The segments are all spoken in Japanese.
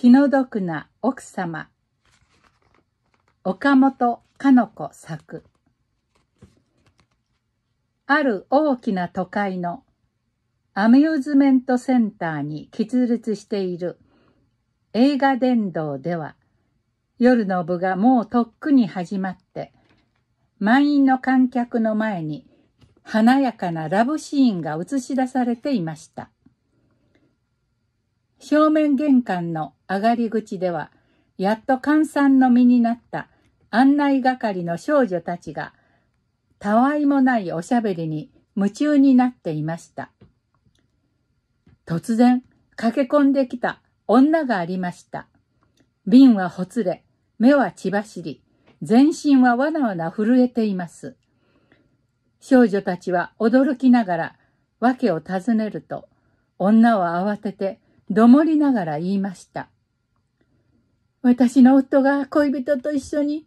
気の毒な奥様岡本かの子作ある大きな都会のアミューズメントセンターに喫立している映画殿堂では夜の部がもうとっくに始まって満員の観客の前に華やかなラブシーンが映し出されていました。正面玄関の上がり口では、やっと閑散の身になった案内係の少女たちが、たわいもないおしゃべりに夢中になっていました。突然、駆け込んできた女がありました。瓶はほつれ、目は血走り、全身はわなわな震えています。少女たちは驚きながら、訳を尋ねると、女は慌ててどもりながら言いました。私の夫が恋人と一緒に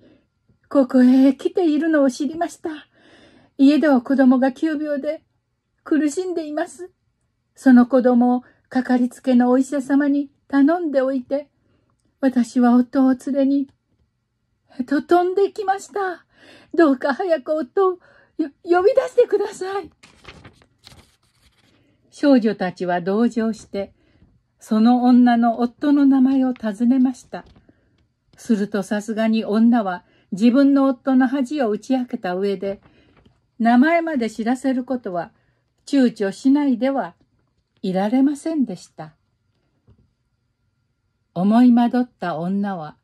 ここへ来ているのを知りました。家では子供が急病で苦しんでいます。その子供をかかりつけのお医者様に頼んでおいて、私は夫を連れに、と飛んできました。どうか早く夫を呼び出してください。少女たちは同情して、その女の夫の名前を尋ねました。するとさすがに女は自分の夫の恥を打ち明けた上で、名前まで知らせることは躊躇しないではいられませんでした。思い惑った女は、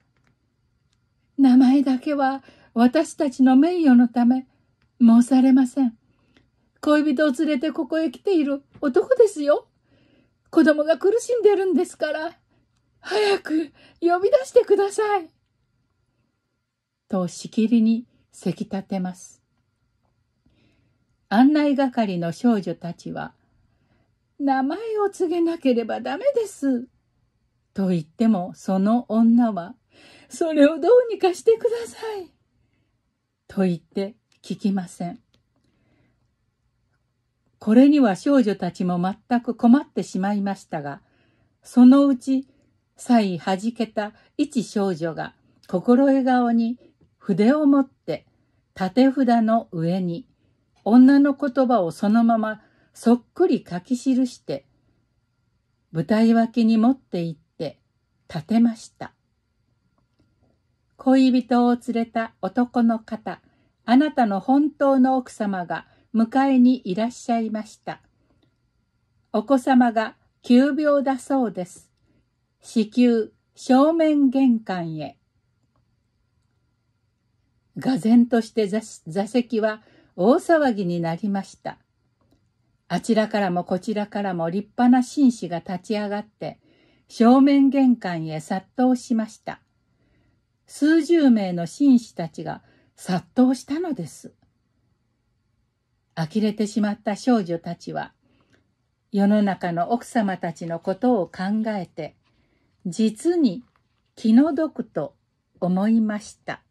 名前だけは私たちの名誉のため申されません。恋人を連れてここへ来ている男ですよ。子供が苦しんでるんですから、早く呼び出してください。としきりにせき立てます。案内係の少女たちは、名前を告げなければダメです。と言ってもその女は、それをどうにかしてください。と言って聞きません。これには少女たちも全く困ってしまいましたが、そのうち、さえはじけた一少女が、心得顔に筆を持って、縦札の上に、女の言葉をそのままそっくり書き記して、舞台脇に持って行って立てました。恋人を連れた男の方、あなたの本当の奥様が迎えにいらっしゃいました。お子様が急病だそうです。子宮正面玄関へ。がぜとして座席は大騒ぎになりました。あちらからもこちらからも立派な紳士が立ち上がって、正面玄関へ殺到しました。数十名の紳士たちが殺到したのです。呆れてしまった少女たちは、世の中の奥様たちのことを考えて、実に気の毒と思いました。